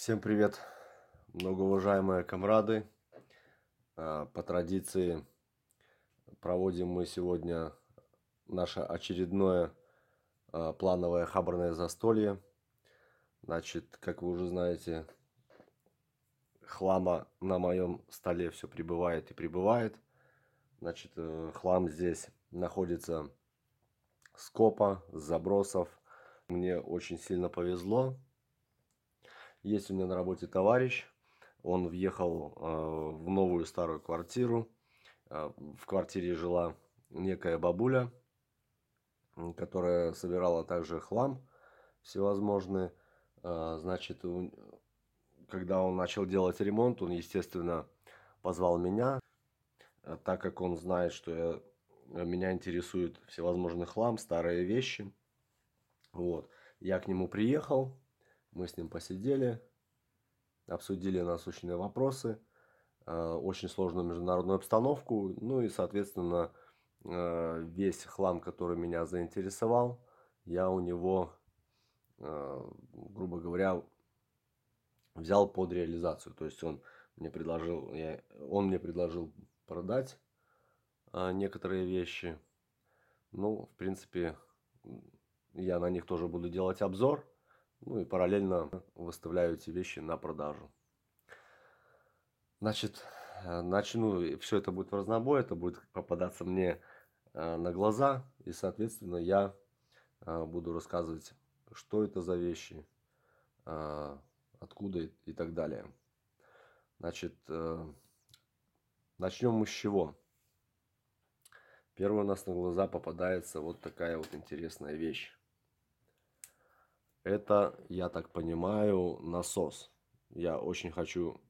Всем привет, многоуважаемые комрады. А, по традиции проводим мы сегодня наше очередное а, плановое хабарное застолье. Значит, как вы уже знаете, хлама на моем столе все прибывает и прибывает. Значит, э, хлам здесь находится с копа, с забросов. Мне очень сильно повезло, есть у меня на работе товарищ, он въехал э, в новую старую квартиру. Э, в квартире жила некая бабуля, которая собирала также хлам всевозможные. Э, значит, у, когда он начал делать ремонт, он, естественно, позвал меня, э, так как он знает, что я, э, меня интересует всевозможный хлам, старые вещи. Вот. Я к нему приехал, мы с ним посидели, обсудили насущные вопросы, э, очень сложную международную обстановку, ну и, соответственно, э, весь хлам, который меня заинтересовал, я у него, э, грубо говоря, взял под реализацию. То есть он мне предложил, я, он мне предложил продать некоторые вещи. Ну, в принципе, я на них тоже буду делать обзор. Ну и параллельно выставляю эти вещи на продажу. Значит, э, начну, все это будет в разнобой, это будет попадаться мне э, на глаза, и, соответственно, я э, буду рассказывать, что это за вещи, откуда и так далее. Значит, начнем мы с чего? Первое у нас на глаза попадается вот такая вот интересная вещь. Это, я так понимаю, насос. Я очень хочу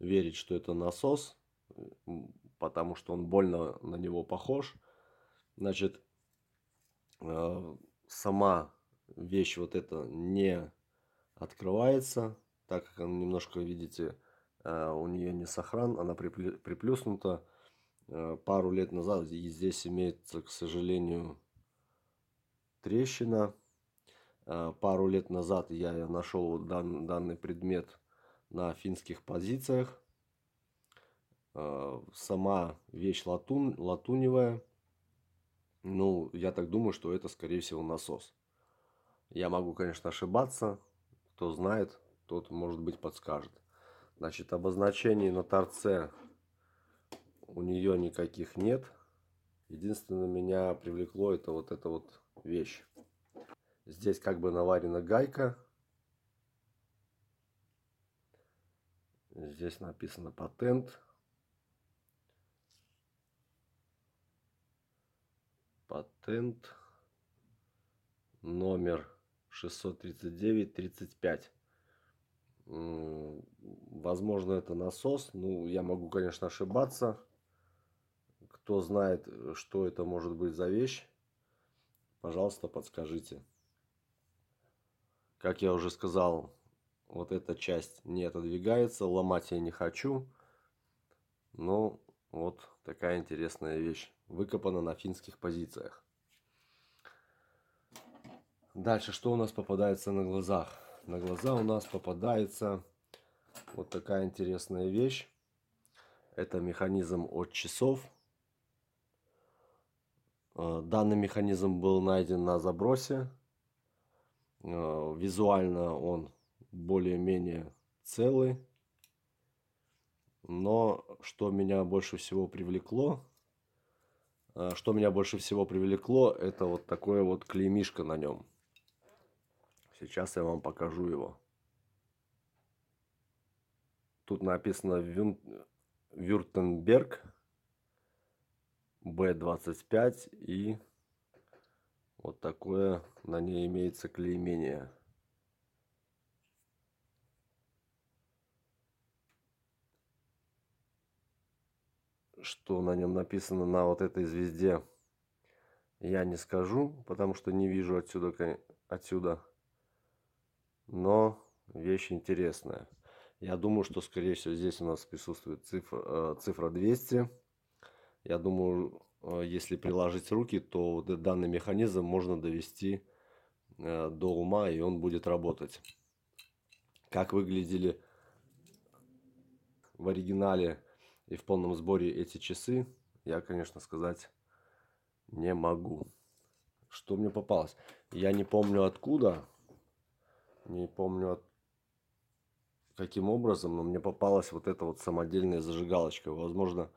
верить, что это насос, потому что он больно на него похож. Значит, э, сама вещь вот эта не открывается, так как она немножко, видите, э, у нее не сохран, она приплюснута. Э, пару лет назад и здесь имеется, к сожалению, трещина. Э, пару лет назад я нашел дан, данный предмет на финских позициях. Э, сама вещь латун, латуневая. Ну, я так думаю, что это, скорее всего, насос. Я могу, конечно, ошибаться. Кто знает, тот, может быть, подскажет. Значит, обозначений на торце у нее никаких нет. Единственное, меня привлекло это вот эта вот вещь. Здесь как бы наварена гайка. Здесь написано патент. Патент номер 639-35. Возможно, это насос. Ну, я могу, конечно, ошибаться. Кто знает, что это может быть за вещь, пожалуйста, подскажите. Как я уже сказал, вот эта часть не отодвигается, ломать я не хочу. Но ну, вот такая интересная вещь. Выкопана на финских позициях. Дальше, что у нас попадается на глазах? На глаза у нас попадается вот такая интересная вещь. Это механизм от часов. Э, данный механизм был найден на забросе Э, визуально он более-менее целый. Но что меня больше всего привлекло, э, что меня больше всего привлекло, это вот такое вот клеймишко на нем. Сейчас я вам покажу его. Тут написано Вюн... Вюртенберг B25 и вот такое на ней имеется клеймение. Что на нем написано на вот этой звезде, я не скажу, потому что не вижу отсюда. отсюда. Но вещь интересная. Я думаю, что, скорее всего, здесь у нас присутствует э, цифра, цифра 200. Я думаю, Э, если приложить руки, то данный механизм можно довести э, до ума, и он будет работать. Как выглядели в оригинале и в полном сборе эти часы, я, конечно, сказать не могу. Что мне попалось? Я не помню откуда, не помню от... каким образом, но мне попалась вот эта вот самодельная зажигалочка. Возможно,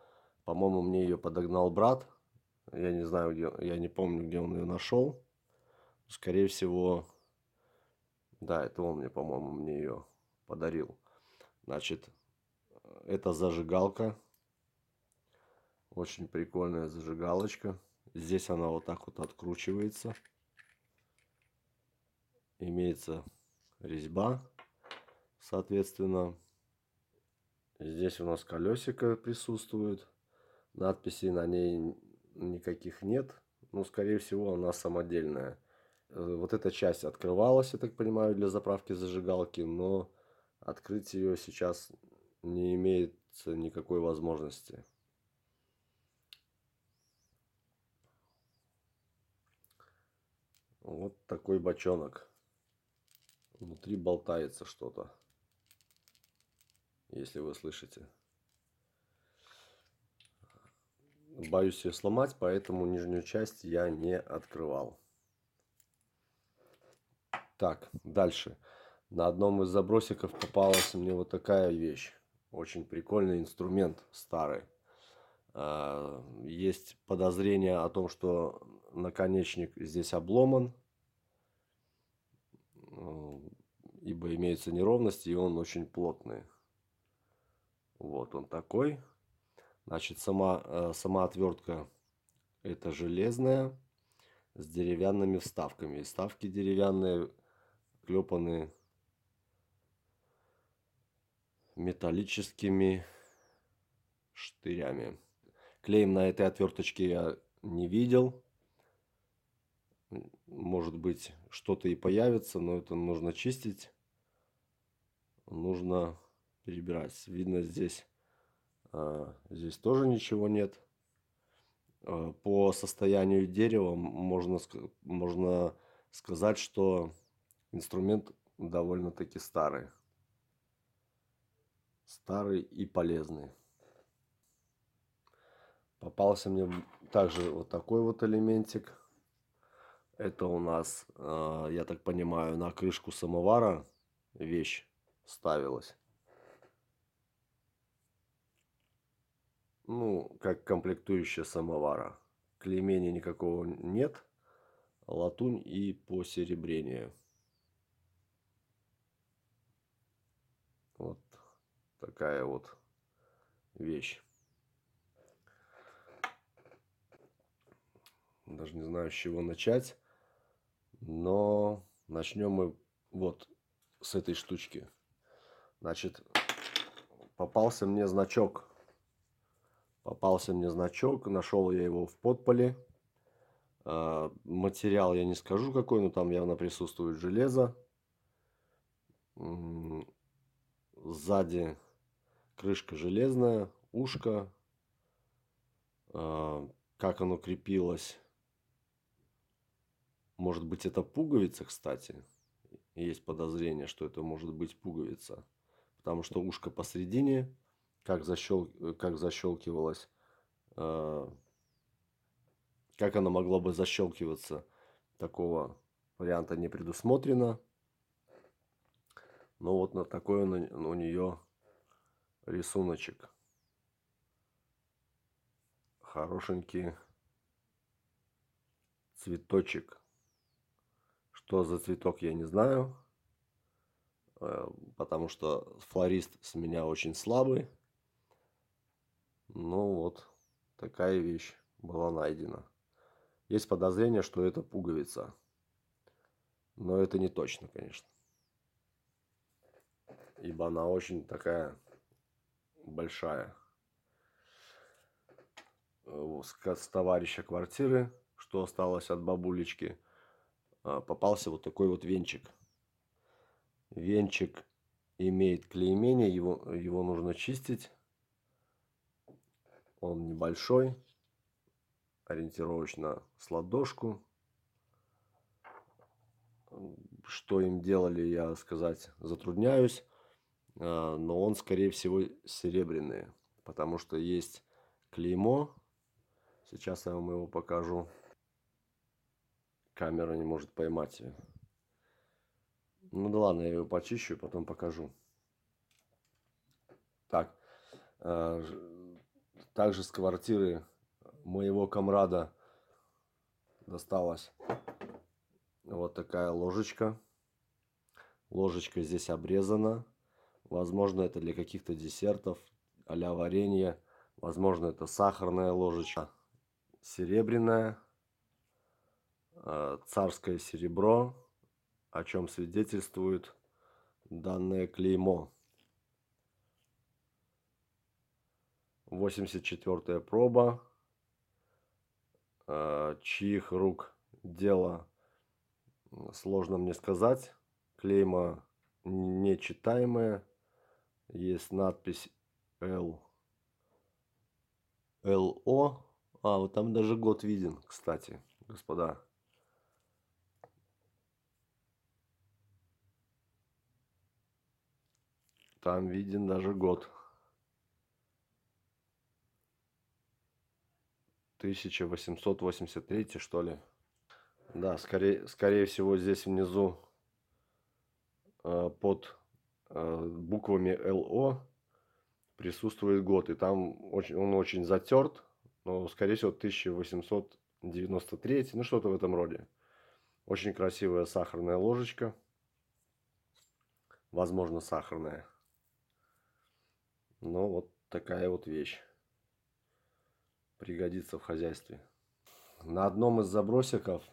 по-моему, мне ее подогнал брат – я не знаю, где, я не помню, где он ее нашел. Скорее всего, да, это он мне, по-моему, мне ее подарил. Значит, это зажигалка. Очень прикольная зажигалочка. Здесь она вот так вот откручивается. Имеется резьба, соответственно. Здесь у нас колесико присутствует. Надписи на ней никаких нет. Ну, скорее всего, она самодельная. Э, вот эта часть открывалась, я так понимаю, для заправки зажигалки, но открыть ее сейчас не имеет никакой возможности. Вот такой бочонок. Внутри болтается что-то. Если вы слышите. боюсь ее сломать, поэтому нижнюю часть я не открывал. Так, дальше. На одном из забросиков попалась мне вот такая вещь. Очень прикольный инструмент старый. А, есть подозрение о том, что наконечник здесь обломан, ибо имеются неровности, и он очень плотный. Вот он такой. Значит, сама, э, сама отвертка это железная с деревянными вставками. И вставки деревянные, клепаны металлическими штырями. Клеем на этой отверточке я не видел. Может быть, что-то и появится, но это нужно чистить. Нужно перебирать. Видно здесь а, здесь тоже ничего нет. А, по состоянию дерева можно, можно сказать, что инструмент довольно-таки старый. Старый и полезный. Попался мне также вот такой вот элементик. Это у нас, а, я так понимаю, на крышку самовара вещь ставилась. ну, как комплектующая самовара. Клеймения никакого нет. Латунь и посеребрение. Вот такая вот вещь. Даже не знаю, с чего начать. Но начнем мы вот с этой штучки. Значит, попался мне значок Попался мне значок, нашел я его в подполе. А, материал я не скажу какой, но там явно присутствует железо. Сзади крышка железная, ушко. А, как оно крепилось. Может быть это пуговица, кстати. Есть подозрение, что это может быть пуговица. Потому что ушко посередине, как, защел... как защелкивалось Э, как она могла бы защелкиваться, такого варианта не предусмотрено. Но вот на такой у нее рисуночек. Хорошенький цветочек. Что за цветок, я не знаю. Э, потому что флорист с меня очень слабый. Ну вот такая вещь была найдена. Есть подозрение, что это пуговица. Но это не точно, конечно. Ибо она очень такая большая. Э, с товарища квартиры, что осталось от бабулечки, э, попался вот такой вот венчик. Венчик имеет клеймение, его, его нужно чистить. Он небольшой, ориентировочно с ладошку. Что им делали, я сказать затрудняюсь, а, но он, скорее всего, серебряный, потому что есть клеймо. Сейчас я вам его покажу. Камера не может поймать ее. Ну да ладно, я его почищу потом покажу. Так, а, также с квартиры моего комрада досталась вот такая ложечка. Ложечка здесь обрезана. Возможно, это для каких-то десертов, а варенье. Возможно, это сахарная ложечка. Серебряная. А, царское серебро, о чем свидетельствует данное клеймо. 84-я проба, э, чьих рук дело, сложно мне сказать. Клейма нечитаемая, есть надпись L, LO. А, вот там даже год виден, кстати, господа. Там виден даже год. 1883 что ли. Да, скорее, скорее всего здесь внизу э, под э, буквами ЛО присутствует год. И там очень, он очень затерт, но скорее всего 1893, ну что-то в этом роде. Очень красивая сахарная ложечка. Возможно, сахарная. Но ну, вот такая вот вещь пригодится в хозяйстве. На одном из забросиков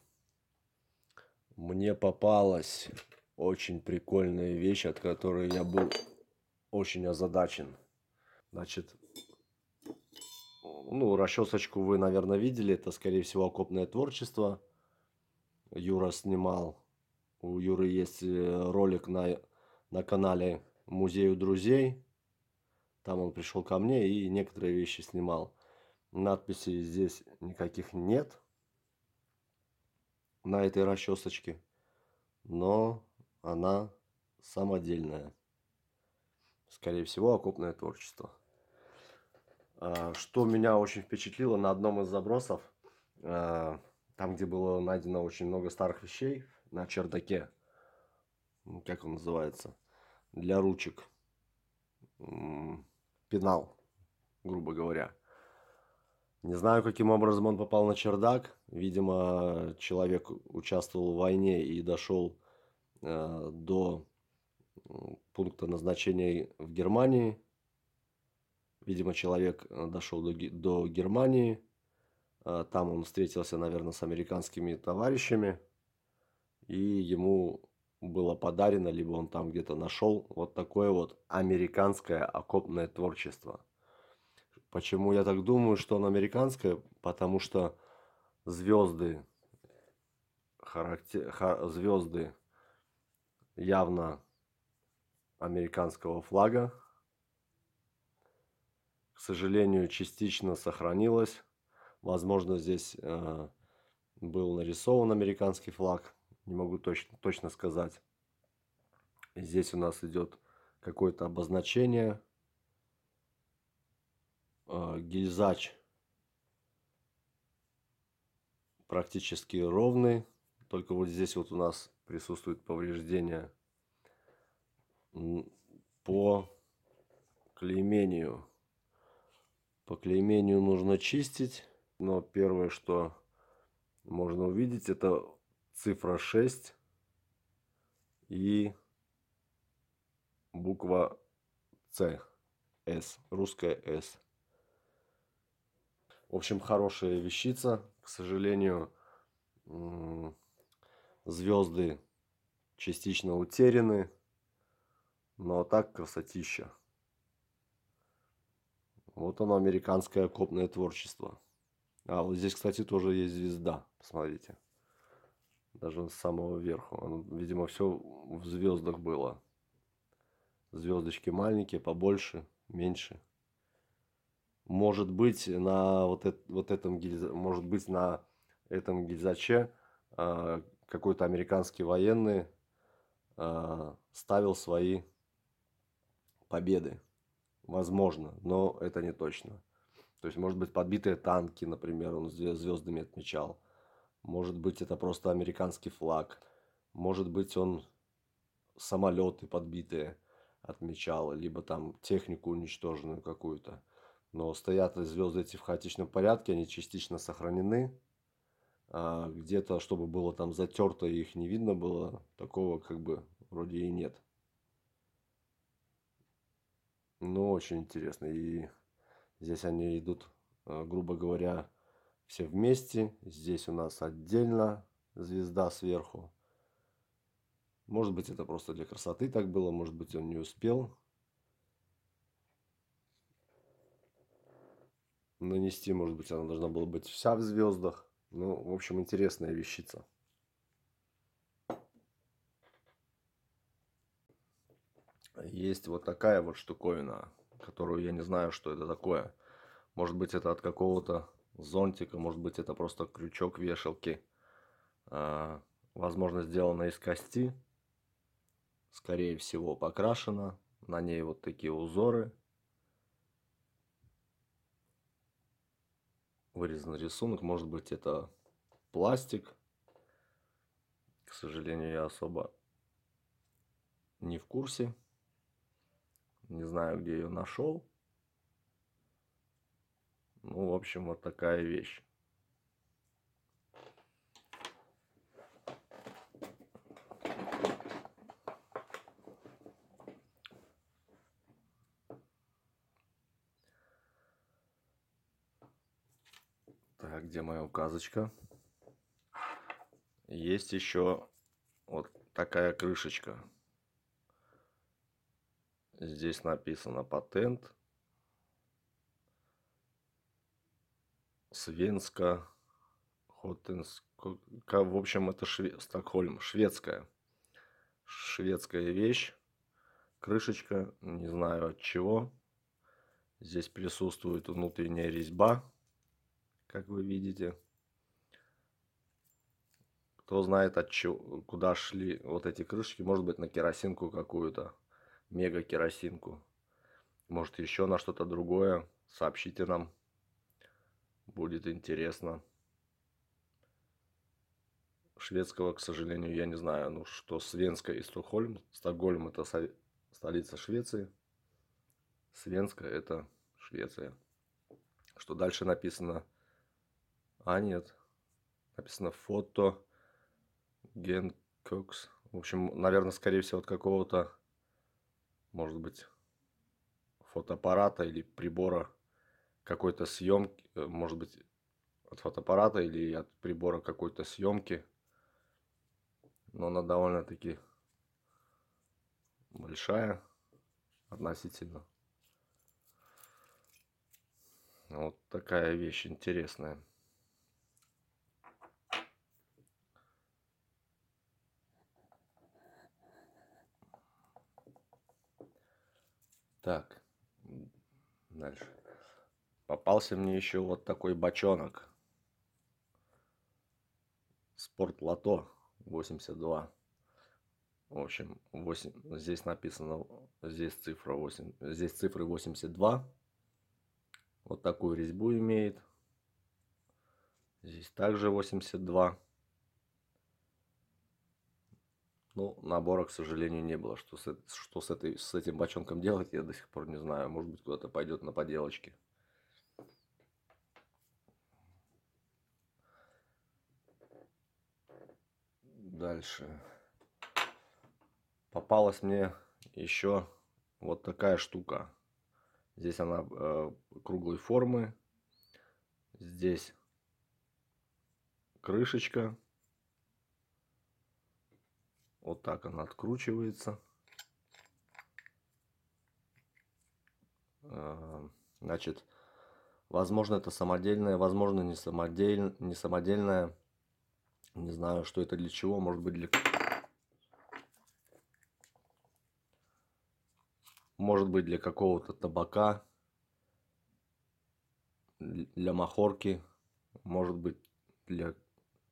мне попалась очень прикольная вещь, от которой я был очень озадачен. Значит, ну, расчесочку вы, наверное, видели. Это, скорее всего, окопное творчество. Юра снимал. У Юры есть э, ролик на, на канале Музею друзей. Там он пришел ко мне и некоторые вещи снимал. Надписей здесь никаких нет на этой расчесочке, но она самодельная. Скорее всего, окопное творчество. А, что меня очень впечатлило на одном из забросов, а, там, где было найдено очень много старых вещей на чердаке, как он называется, для ручек, пенал, грубо говоря – не знаю, каким образом он попал на чердак. Видимо, человек участвовал в войне и дошел э, до пункта назначения в Германии. Видимо, человек э, дошел до, до Германии. Э, там он встретился, наверное, с американскими товарищами. И ему было подарено, либо он там где-то нашел вот такое вот американское окопное творчество – Почему я так думаю, что он американская? Потому что звезды, характер, хар, звезды явно американского флага. К сожалению, частично сохранилось. Возможно, здесь э, был нарисован американский флаг. Не могу точ, точно сказать. Здесь у нас идет какое-то обозначение Э, гильзач практически ровный. Только вот здесь вот у нас присутствует повреждение по клеймению. По клеймению нужно чистить. Но первое, что можно увидеть, это цифра 6 и буква С, С, русская С. В общем, хорошая вещица. К сожалению, звезды частично утеряны. Но так красотища. Вот оно, американское копное творчество. А, вот здесь, кстати, тоже есть звезда. Посмотрите. Даже с самого верху. Оно, видимо, все в звездах было. Звездочки маленькие, побольше, меньше может быть на вот, это, вот этом гильза, может быть на этом гильзаче э, какой-то американский военный э, ставил свои победы. Возможно, но это не точно. То есть, может быть, подбитые танки, например, он звездами отмечал. Может быть, это просто американский флаг. Может быть, он самолеты подбитые отмечал, либо там технику уничтоженную какую-то но стоят ли звезды эти в хаотичном порядке, они частично сохранены. А где-то, чтобы было там затерто и их не видно было, такого как бы вроде и нет. Но ну, очень интересно. И здесь они идут, а, грубо говоря, все вместе. Здесь у нас отдельно звезда сверху. Может быть, это просто для красоты так было, может быть, он не успел. нанести. Может быть, она должна была быть вся в звездах. Ну, в общем, интересная вещица. Есть вот такая вот штуковина, которую я не знаю, что это такое. Может быть, это от какого-то зонтика, может быть, это просто крючок вешалки. А, возможно, сделана из кости. Скорее всего, покрашена. На ней вот такие узоры Вырезанный рисунок. Может быть, это пластик. К сожалению, я особо не в курсе. Не знаю, где ее нашел. Ну, в общем, вот такая вещь. Так, где моя указочка? Есть еще вот такая крышечка. Здесь написано патент. Свенска, Хотенска, в общем, это Шве... Стокгольм, шведская. Шведская вещь. Крышечка, не знаю от чего. Здесь присутствует внутренняя резьба как вы видите. Кто знает, от чего, куда шли вот эти крышки. Может быть, на керосинку какую-то. Мега керосинку. Может, еще на что-то другое. Сообщите нам. Будет интересно. Шведского, к сожалению, я не знаю. Ну, что Свенска и Стокгольм. Стокгольм – это со... столица Швеции. Свенска – это Швеция. Что дальше написано – а, нет. Написано фото Генкокс. В общем, наверное, скорее всего, от какого-то, может быть, фотоаппарата или прибора какой-то съемки, э, может быть, от фотоаппарата или от прибора какой-то съемки. Но она довольно-таки большая относительно. Вот такая вещь интересная. Так, дальше. Попался мне еще вот такой бочонок. Спорт Лото 82. В общем, 8, здесь написано, здесь цифра 8, здесь цифры 82. Вот такую резьбу имеет. Здесь также 82. Ну, набора, к сожалению, не было. Что с, что с, этой, с этим бочонком делать, я до сих пор не знаю. Может быть, куда-то пойдет на поделочки. Дальше. Попалась мне еще вот такая штука. Здесь она э, круглой формы. Здесь крышечка вот так она откручивается. А, значит, возможно это самодельное, возможно не, самодель, не самодельное. Не знаю, что это для чего. Может быть для... Может быть для какого-то табака. Для махорки. Может быть для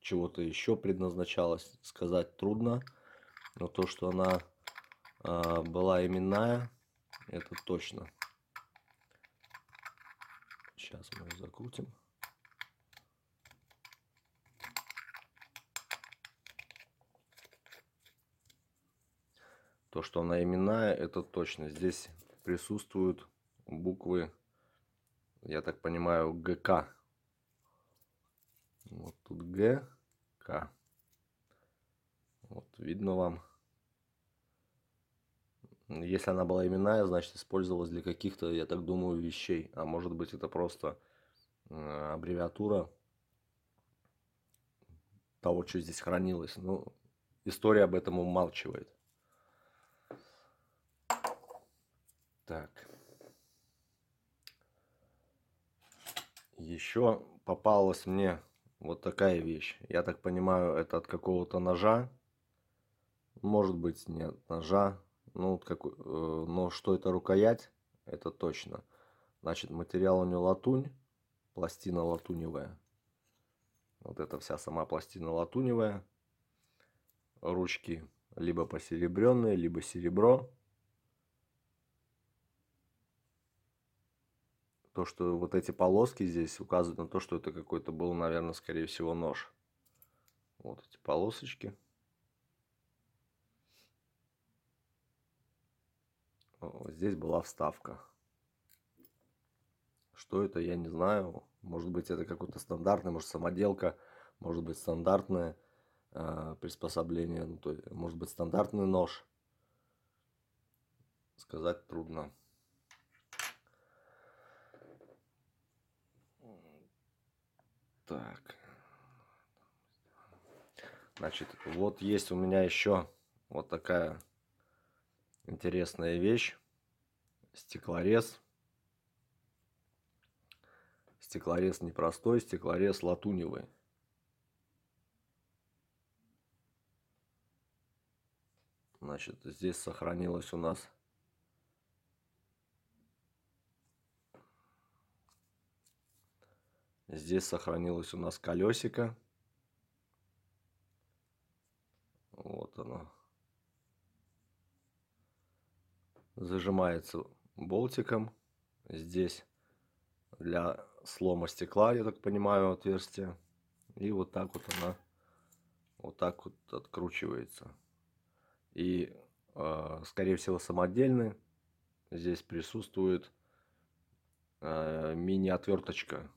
чего-то еще предназначалось. Сказать трудно. Но то, что она э, была именная, это точно. Сейчас мы ее закрутим. То, что она именная, это точно. Здесь присутствуют буквы, я так понимаю, ГК. Вот тут Г, К. Вот, видно вам. Если она была именная, значит использовалась для каких-то, я так думаю, вещей. А может быть это просто э, аббревиатура того, что здесь хранилось. Ну, история об этом умалчивает. Так. Еще попалась мне вот такая вещь. Я так понимаю, это от какого-то ножа. Может быть, нет ножа. Ну, как, э, но что это рукоять, это точно. Значит, материал у нее латунь, пластина латуневая. Вот это вся сама пластина латуневая. Ручки либо посеребренные, либо серебро. То, что вот эти полоски здесь указывают на то, что это какой-то был, наверное, скорее всего, нож. Вот эти полосочки. Э, здесь была вставка. Что это, я не знаю. Может быть, это какой-то стандартный, может, самоделка, может быть, стандартное э, приспособление, ну, то есть, может быть, стандартный нож. Сказать трудно. Так. Значит, вот есть у меня еще вот такая интересная вещь. Стеклорез. Стеклорез непростой, стеклорез латуневый. Значит, здесь сохранилось у нас Здесь сохранилось у нас колесико. Вот оно. зажимается болтиком. Здесь для слома стекла, я так понимаю, отверстие. И вот так вот она вот так вот откручивается. И, а, скорее всего, самодельный. Здесь присутствует а, мини-отверточка.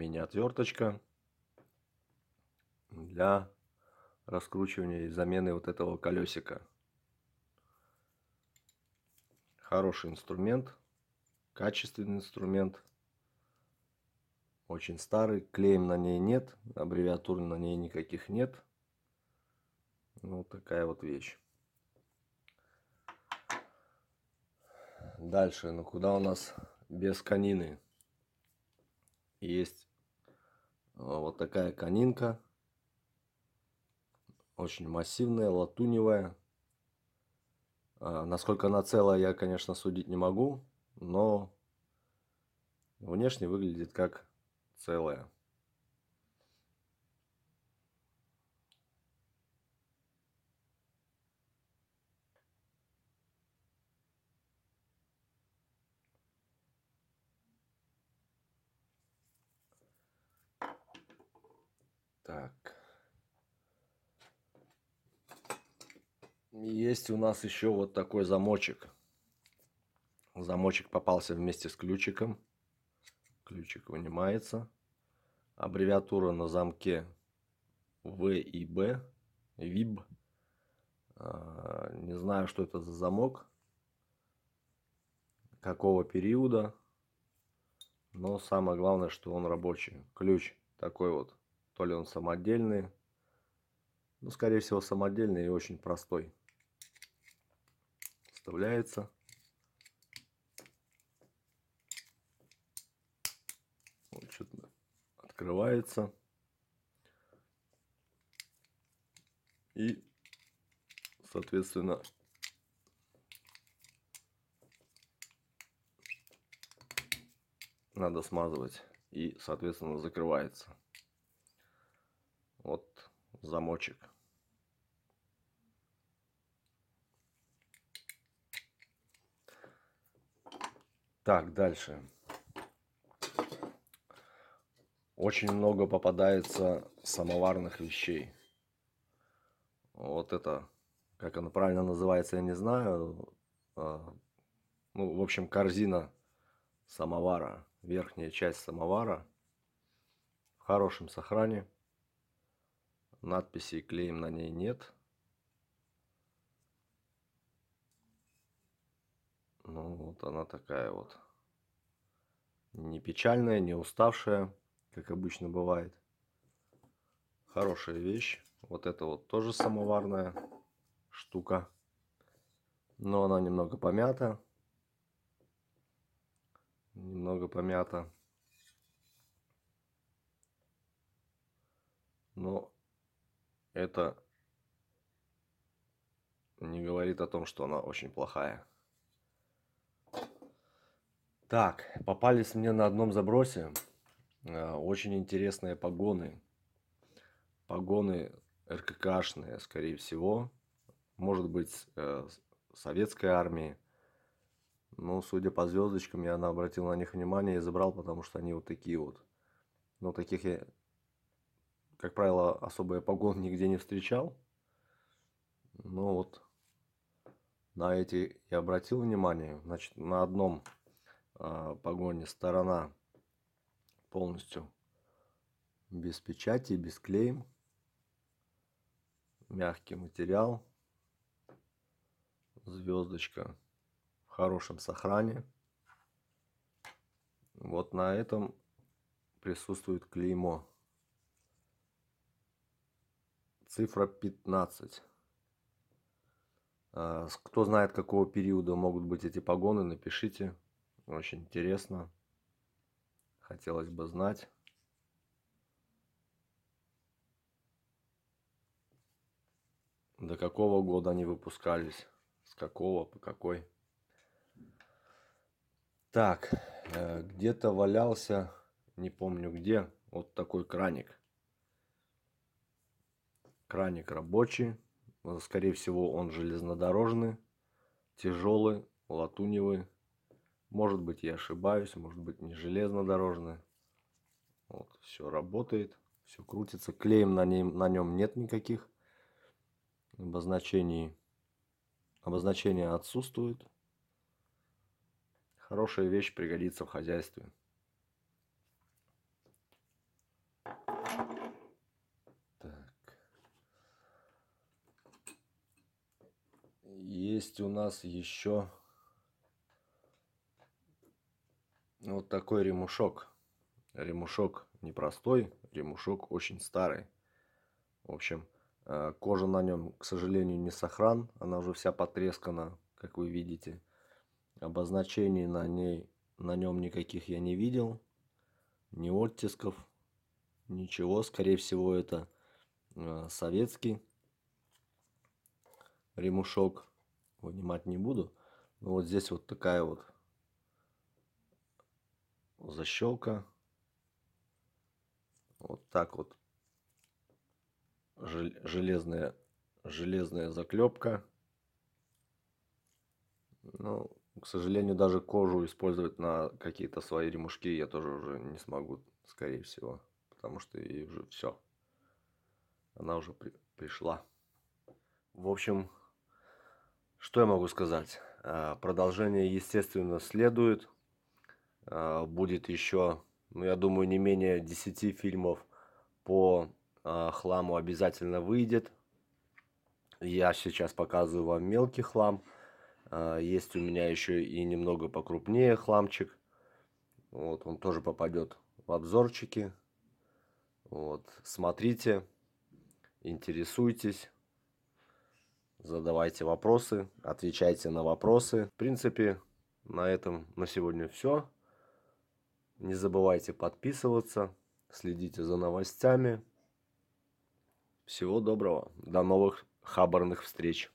мини-отверточка для раскручивания и замены вот этого колесика. Хороший инструмент, качественный инструмент, очень старый, клеем на ней нет, аббревиатур на ней никаких нет. Ну, вот такая вот вещь. Дальше, ну куда у нас без канины? Есть Э, вот такая канинка, Очень массивная, латуневая. Э, насколько она целая, я, конечно, судить не могу, но внешне выглядит как целая. есть у нас еще вот такой замочек. Замочек попался вместе с ключиком. Ключик вынимается. Аббревиатура на замке В и Б. ВИБ. А, не знаю, что это за замок. Какого периода. Но самое главное, что он рабочий. Ключ такой вот. То ли он самодельный. Ну, скорее всего, самодельный и очень простой вставляется. Вот что-то открывается. И, соответственно, надо смазывать. И, соответственно, закрывается. Вот замочек. Так, дальше. Очень много попадается самоварных вещей. Вот это, как оно правильно называется, я не знаю. А, ну, в общем, корзина самовара, верхняя часть самовара в хорошем сохране. Надписей клеем на ней нет. Ну, вот она такая вот. Не печальная, не уставшая, как обычно бывает. Хорошая вещь. Вот это вот тоже самоварная штука. Но она немного помята. Немного помята. Но это не говорит о том, что она очень плохая. Так, попались мне на одном забросе э, очень интересные погоны. Погоны РККшные, скорее всего. Может быть, э, советской армии. Ну, судя по звездочкам, я обратил на них внимание и забрал, потому что они вот такие вот. Но таких я, как правило, особые погон нигде не встречал. Но вот на эти я обратил внимание. Значит, на одном а, погони сторона полностью без печати, без клеем. Мягкий материал. Звездочка в хорошем сохране. Вот на этом присутствует клеймо. Цифра 15. А, кто знает, какого периода могут быть эти погоны, напишите. Очень интересно. Хотелось бы знать. До какого года они выпускались? С какого, по какой? Так, э, где-то валялся, не помню где, вот такой краник. Краник рабочий, скорее всего он железнодорожный, тяжелый, латуневый, может быть я ошибаюсь, может быть не железнодорожная. Вот, все работает, все крутится. Клеем на ним на нем нет никаких обозначений. Обозначения отсутствуют. Хорошая вещь пригодится в хозяйстве. Так. Есть у нас еще Ну, вот такой ремушок. Ремушок непростой, ремушок очень старый. В общем, э, кожа на нем, к сожалению, не сохран. Она уже вся потрескана, как вы видите. Обозначений на ней, на нем никаких я не видел. Ни оттисков, ничего. Скорее всего, это э, советский ремушок. Вынимать не буду. Но вот здесь вот такая вот защелка. Вот так вот. Железная, железная заклепка. Ну, к сожалению, даже кожу использовать на какие-то свои ремушки я тоже уже не смогу, скорее всего. Потому что и уже все. Она уже при пришла. В общем, что я могу сказать? А, продолжение, естественно, следует. Э, будет еще, ну, я думаю, не менее 10 фильмов по э, хламу обязательно выйдет. Я сейчас показываю вам мелкий хлам. Э, есть у меня еще и немного покрупнее хламчик. Вот, он тоже попадет в обзорчики. Вот, смотрите, интересуйтесь, задавайте вопросы, отвечайте на вопросы. В принципе, на этом на сегодня все. Не забывайте подписываться, следите за новостями. Всего доброго. До новых хабарных встреч.